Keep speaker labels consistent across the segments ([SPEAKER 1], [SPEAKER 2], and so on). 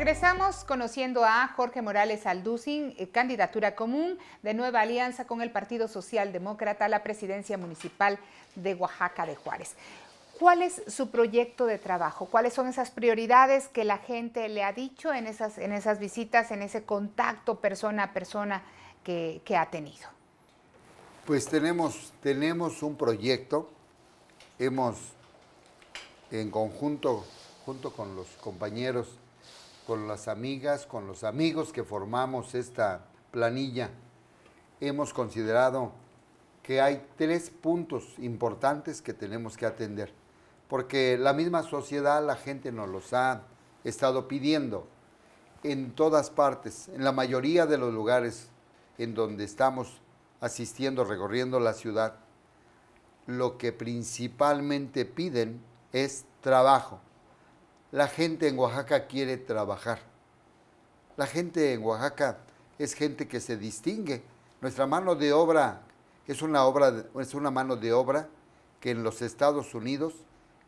[SPEAKER 1] Regresamos conociendo a Jorge Morales Alducin, eh, candidatura común de nueva alianza con el Partido Socialdemócrata a la presidencia municipal de Oaxaca de Juárez. ¿Cuál es su proyecto de trabajo? ¿Cuáles son esas prioridades que la gente le ha dicho en esas, en esas visitas, en ese contacto persona a persona que, ha tenido?
[SPEAKER 2] Pues tenemos, tenemos un proyecto, hemos en conjunto, junto con los compañeros con las amigas, con los amigos que formamos esta planilla, hemos considerado que hay tres puntos importantes que tenemos que atender, porque la misma sociedad, la gente nos los ha estado pidiendo en todas partes, en la mayoría de los lugares en donde estamos asistiendo, recorriendo la ciudad, lo que principalmente piden es trabajo. La gente en Oaxaca quiere trabajar. La gente en Oaxaca es gente que se distingue. Nuestra mano de obra es una, mano de obra que en los Estados Unidos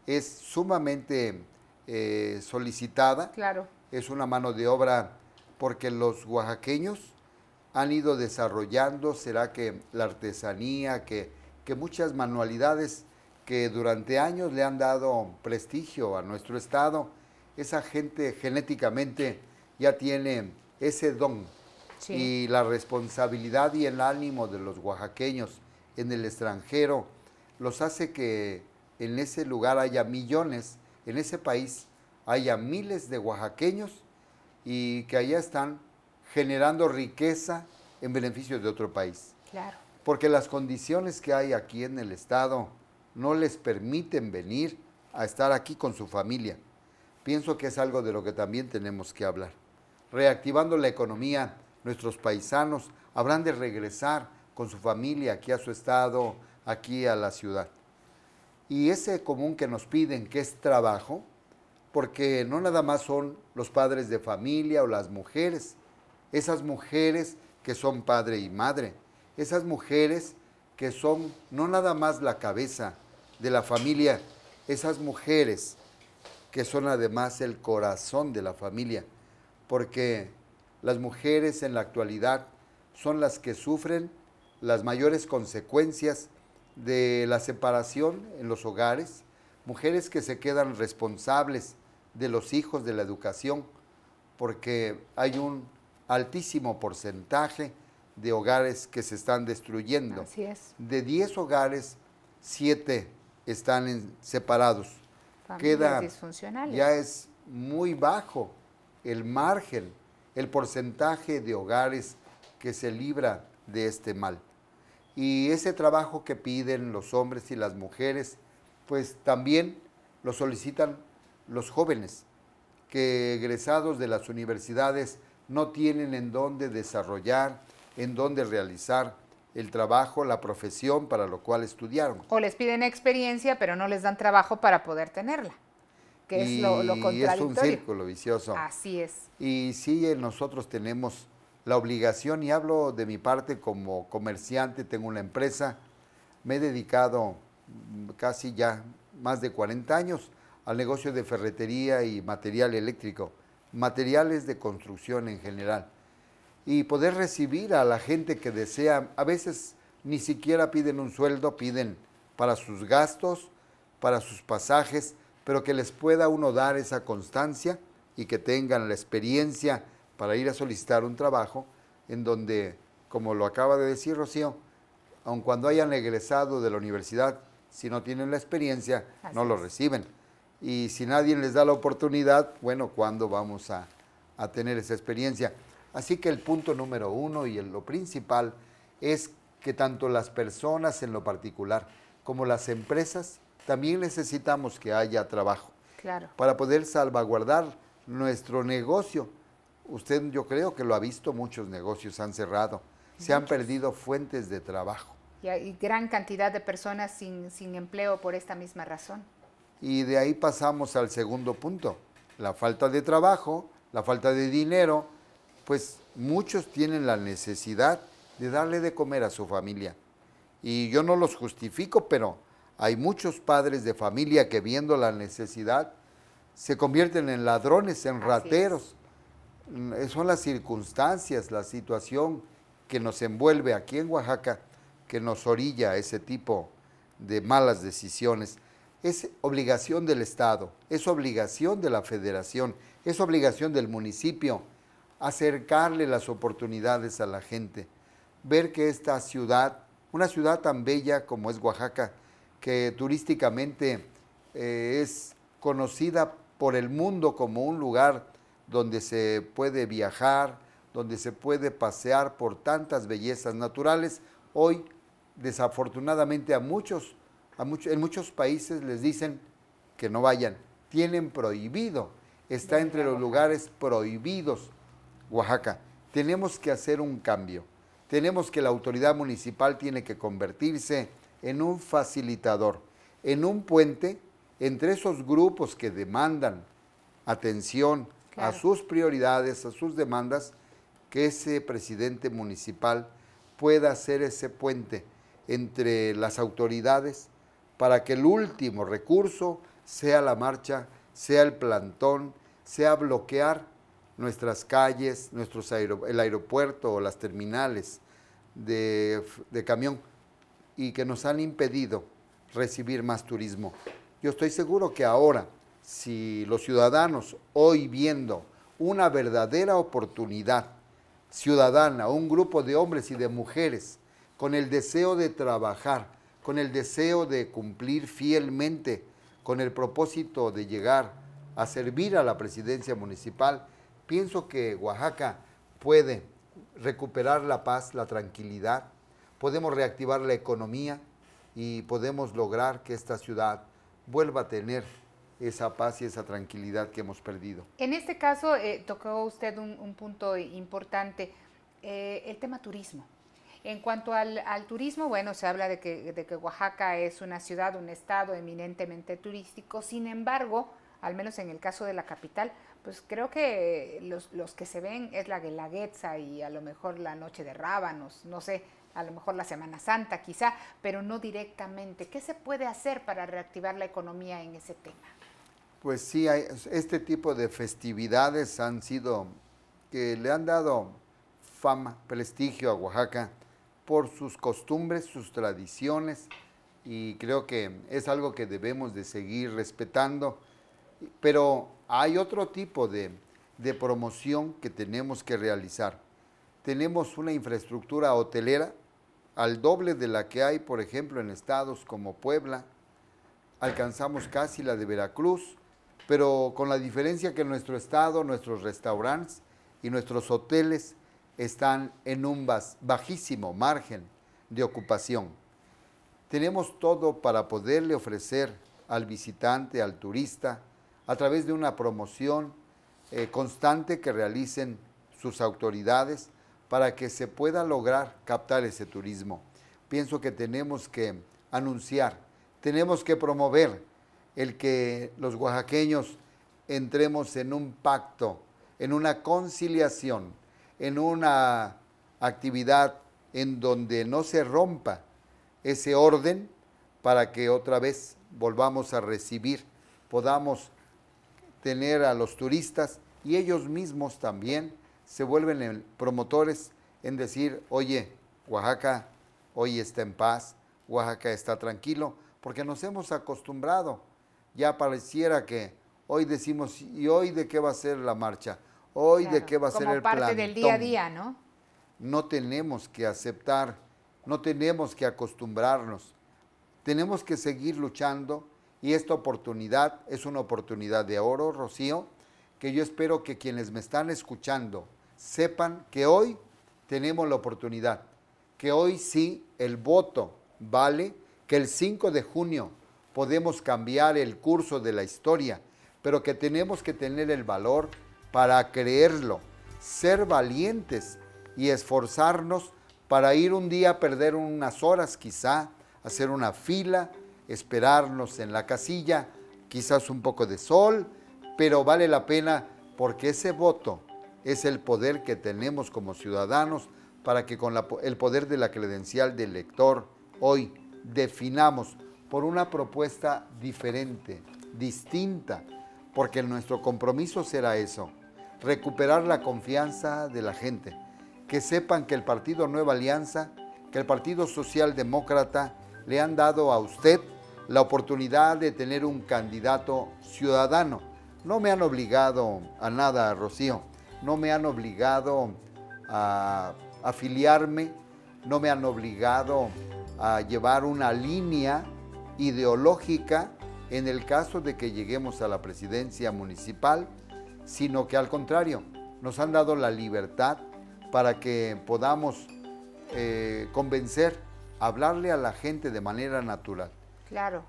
[SPEAKER 2] es sumamente eh, solicitada. Claro. Es una mano de obra porque los oaxaqueños han ido desarrollando, será que la artesanía, que muchas manualidades que durante años le han dado prestigio a nuestro Estado. Esa gente genéticamente ya tiene ese don y la responsabilidad y el ánimo de los oaxaqueños en el extranjero los hace que en ese lugar haya millones, en ese país haya miles de oaxaqueños y que allá están generando riqueza en beneficio de otro país. Claro. Porque las condiciones que hay aquí en el Estado, no les permiten venir a estar aquí con su familia. Pienso que es algo de lo que también tenemos que hablar. Reactivando la economía, nuestros paisanos habrán de regresar con su familia aquí a su estado, aquí a la ciudad. Y ese común que nos piden, que es trabajo, porque no nada más son los padres de familia o las mujeres, esas mujeres que son padre y madre, esas mujeres que son no nada más la cabeza, de la familia, esas mujeres que son además el corazón de la familia, porque las mujeres en la actualidad son las que sufren las mayores consecuencias de la separación en los hogares, mujeres que se quedan responsables de los hijos, de la educación, porque hay un altísimo porcentaje de hogares que se están destruyendo. es. De 10 hogares, 7 están separados. Queda, ya es muy bajo el margen, el porcentaje de hogares que se libra de este mal. Y ese trabajo que piden los hombres y las mujeres, pues también lo solicitan los jóvenes, que egresados de las universidades no tienen en dónde desarrollar, en dónde realizar el trabajo, la profesión para lo cual estudiaron.
[SPEAKER 1] O les piden experiencia, pero no les dan trabajo para poder tenerla,
[SPEAKER 2] que es lo, lo Y es un círculo vicioso. Así es. Y sí, eh, nosotros tenemos la obligación, y hablo de mi parte como comerciante, tengo una empresa, me he dedicado casi ya más de 40 años al negocio de ferretería y material eléctrico, materiales de construcción en general y poder recibir a la gente que desea. A veces ni siquiera piden un sueldo, piden para sus gastos, para sus pasajes, pero que les pueda uno dar esa constancia y que tengan la experiencia para ir a solicitar un trabajo en donde, como lo acaba de decir Rocío, aun cuando hayan egresado de la universidad, si no tienen la experiencia, no lo reciben. Y si nadie les da la oportunidad, bueno, ¿cuándo vamos a, a tener esa experiencia? Así que el punto número uno y lo principal es que tanto las personas en lo particular como las empresas también necesitamos que haya trabajo. Claro. Para poder salvaguardar nuestro negocio. Usted yo creo que lo ha visto, muchos negocios han cerrado, se han perdido fuentes de trabajo.
[SPEAKER 1] Y hay gran cantidad de personas sin, sin empleo por esta misma razón.
[SPEAKER 2] Y de ahí pasamos al segundo punto, la falta de trabajo, la falta de dinero, pues muchos tienen la necesidad de darle de comer a su familia. Y yo no los justifico, pero hay muchos padres de familia que viendo la necesidad se convierten en ladrones, en rateros. Mm, son las circunstancias, la situación que nos envuelve aquí en Oaxaca, que nos orilla a ese tipo de malas decisiones. Es obligación del Estado, es obligación de la Federación, es obligación del municipio acercarle las oportunidades a la gente, ver que esta ciudad, una ciudad tan bella como es Oaxaca, que turísticamente eh, es conocida por el mundo como un lugar donde se puede viajar, donde se puede pasear por tantas bellezas naturales, hoy desafortunadamente a muchos en muchos países les dicen que no vayan, tienen prohibido, está entre los lugares prohibidos Oaxaca, tenemos que hacer un cambio. Tenemos que la autoridad municipal tiene que convertirse en un facilitador, en un puente entre esos grupos que demandan atención a sus prioridades, a sus demandas, que ese presidente municipal pueda hacer ese puente entre las autoridades para que el último recurso sea la marcha, sea el plantón, sea bloquear nuestras calles, nuestros el aeropuerto o las terminales de camión y que nos han impedido recibir más turismo. Yo estoy seguro que ahora, si los ciudadanos hoy viendo una verdadera oportunidad ciudadana, un grupo de hombres y de mujeres con el deseo de trabajar, con el deseo de cumplir fielmente, con el propósito de llegar a servir a la presidencia municipal, Pienso que Oaxaca puede recuperar la paz, la tranquilidad, podemos reactivar la economía y podemos lograr que esta ciudad vuelva a tener esa paz y esa tranquilidad que hemos perdido.
[SPEAKER 1] En este caso, eh, tocó usted un, punto importante, eh, el tema turismo. En cuanto al, turismo, bueno, se habla de que Oaxaca es una ciudad, un estado eminentemente turístico, sin embargo, al menos en el caso de la capital, pues creo que los, que se ven es la Guelaguetza y a lo mejor la Noche de Rábanos, no sé, a lo mejor la Semana Santa quizá, pero no directamente. ¿Qué se puede hacer para reactivar la economía en ese tema?
[SPEAKER 2] Pues sí, este tipo de festividades han sido, que le han dado fama, prestigio a Oaxaca por sus costumbres, sus tradiciones, y creo que es algo que debemos de seguir respetando, pero hay otro tipo de, promoción que tenemos que realizar. Tenemos una infraestructura hotelera al doble de la que hay, por ejemplo, en estados como Puebla. Alcanzamos casi la de Veracruz, pero con la diferencia que nuestro estado, nuestros restaurantes y nuestros hoteles están en un bajísimo margen de ocupación. Tenemos todo para poderle ofrecer al visitante, al turista, a través de una promoción eh, constante que realicen sus autoridades para que se pueda lograr captar ese turismo. Pienso que tenemos que anunciar, tenemos que promover el que los oaxaqueños entremos en un pacto, en una conciliación, en una actividad en donde no se rompa ese orden para que otra vez volvamos a recibir, podamos tener a los turistas y ellos mismos también se vuelven promotores en decir, oye, Oaxaca hoy está en paz, Oaxaca está tranquilo, porque nos hemos acostumbrado. Ya pareciera que hoy decimos, ¿y hoy de qué va a ser la marcha? ¿Hoy de qué va a ser el plan? Como parte del día a día, ¿no? No tenemos que aceptar, no tenemos que acostumbrarnos. Tenemos que seguir luchando y esta oportunidad es una oportunidad de oro, Rocío, que yo espero que quienes me están escuchando sepan que hoy tenemos la oportunidad, que hoy sí el voto vale, que el 5 de junio podemos cambiar el curso de la historia, pero que tenemos que tener el valor para creerlo, ser valientes y esforzarnos para ir un día a perder unas horas quizá, hacer una fila, esperarnos en la casilla, quizás un poco de sol, pero vale la pena porque ese voto es el poder que tenemos como ciudadanos para que con el poder de la credencial del lector hoy definamos por una propuesta diferente, distinta, porque nuestro compromiso será eso, recuperar la confianza de la gente, que sepan que el Partido Nueva Alianza, que el Partido Socialdemócrata le han dado a usted la oportunidad de tener un candidato ciudadano. No me han obligado a nada, Rocío. No me han obligado a afiliarme, no me han obligado a llevar una línea ideológica en el caso de que lleguemos a la presidencia municipal, sino que al contrario, nos han dado la libertad para que podamos eh, convencer, hablarle a la gente de manera natural.
[SPEAKER 1] Claro,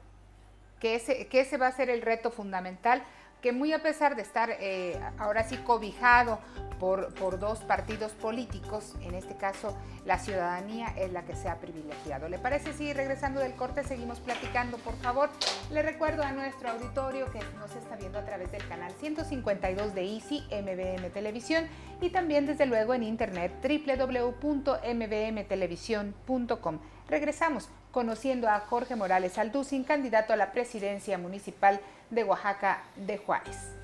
[SPEAKER 1] que ese, que va a ser el reto fundamental, que muy a pesar de estar eh, ahora sí cobijado por, dos partidos políticos, en este caso la ciudadanía es la que se ha privilegiado. ¿Le parece si sí, regresando del corte seguimos platicando, por favor? Le recuerdo a nuestro auditorio que nos está viendo a través del canal 152 de Easy MBM Televisión y también desde luego en internet www.mbmtelevisión.com. Regresamos conociendo a Jorge Morales Alducin, candidato a la presidencia municipal de Oaxaca de Juárez.